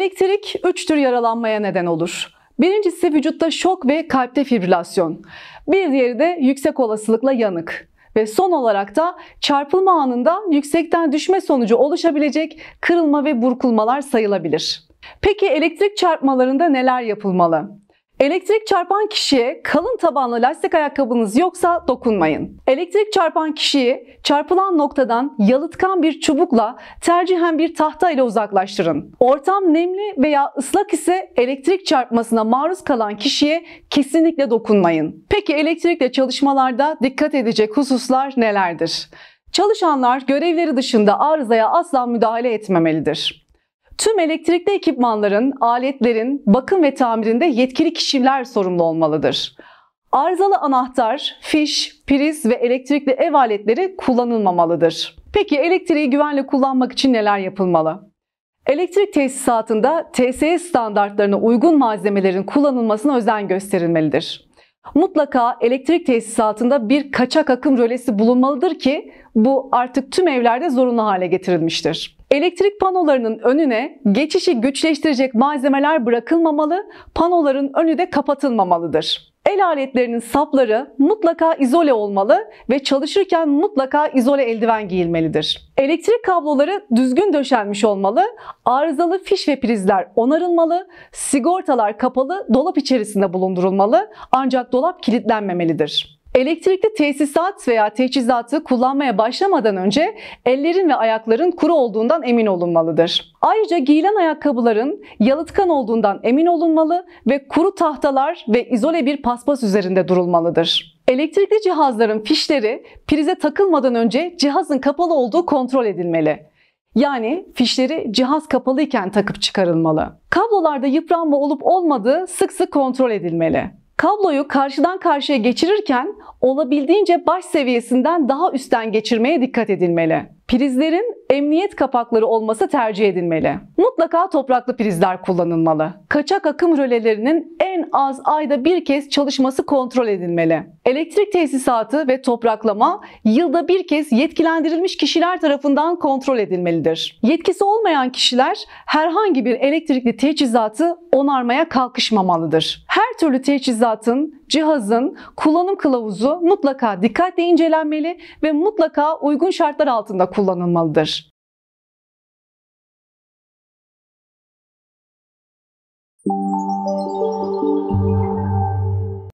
Elektrik 3 tür yaralanmaya neden olur. Birincisi vücutta şok ve kalpte fibrilasyon. Bir diğeri de yüksek olasılıkla yanık. Ve son olarak da çarpılma anında yüksekten düşme sonucu oluşabilecek kırılma ve burkulmalar sayılabilir. Peki elektrik çarpmalarında neler yapılmalı? Elektrik çarpan kişiye kalın tabanlı lastik ayakkabınız yoksa dokunmayın. Elektrik çarpan kişiyi çarpılan noktadan yalıtkan bir çubukla tercihen bir tahta ile uzaklaştırın. Ortam nemli veya ıslak ise elektrik çarpmasına maruz kalan kişiye kesinlikle dokunmayın. Peki elektrikle çalışmalarda dikkat edecek hususlar nelerdir? Çalışanlar görevleri dışında arızaya asla müdahale etmemelidir. Tüm elektrikli ekipmanların, aletlerin bakım ve tamirinde yetkili kişiler sorumlu olmalıdır. Arızalı anahtar, fiş, priz ve elektrikli ev aletleri kullanılmamalıdır. Peki elektriği güvenle kullanmak için neler yapılmalı? Elektrik tesisatında TSE standartlarına uygun malzemelerin kullanılmasına özen gösterilmelidir. Mutlaka elektrik tesisatında bir kaçak akım rölesi bulunmalıdır ki bu artık tüm evlerde zorunlu hale getirilmiştir. Elektrik panolarının önüne geçişi güçleştirecek malzemeler bırakılmamalı, panoların önü de kapatılmamalıdır. El aletlerinin sapları mutlaka izole olmalı ve çalışırken mutlaka izole eldiven giyilmelidir. Elektrik kabloları düzgün döşenmiş olmalı, arızalı fiş ve prizler onarılmalı, sigortalar kapalı dolap içerisinde bulundurulmalı ancak dolap kilitlenmemelidir. Elektrikli tesisat veya teçhizatı kullanmaya başlamadan önce ellerin ve ayakların kuru olduğundan emin olunmalıdır. Ayrıca giyilen ayakkabıların yalıtkan olduğundan emin olunmalı ve kuru tahtalar ve izole bir paspas üzerinde durulmalıdır. Elektrikli cihazların fişleri prize takılmadan önce cihazın kapalı olduğu kontrol edilmeli. Yani fişleri cihaz kapalıyken takıp çıkarılmalı. Kablolarda yıpranma olup olmadığı sık sık kontrol edilmeli. Kabloyu karşıdan karşıya geçirirken olabildiğince baş seviyesinden daha üstten geçirmeye dikkat edilmeli. Prizlerin emniyet kapakları olması tercih edilmeli. Mutlaka topraklı prizler kullanılmalı. Kaçak akım rölelerinin en az ayda bir kez çalışması kontrol edilmeli. Elektrik tesisatı ve topraklama yılda bir kez yetkilendirilmiş kişiler tarafından kontrol edilmelidir. Yetkisi olmayan kişiler herhangi bir elektrikli teçhizatı onarmaya kalkışmamalıdır. Her türlü teçhizatın cihazın kullanım kılavuzu mutlaka dikkatle incelenmeli ve mutlaka uygun şartlar altında kullanılmalıdır. Müzik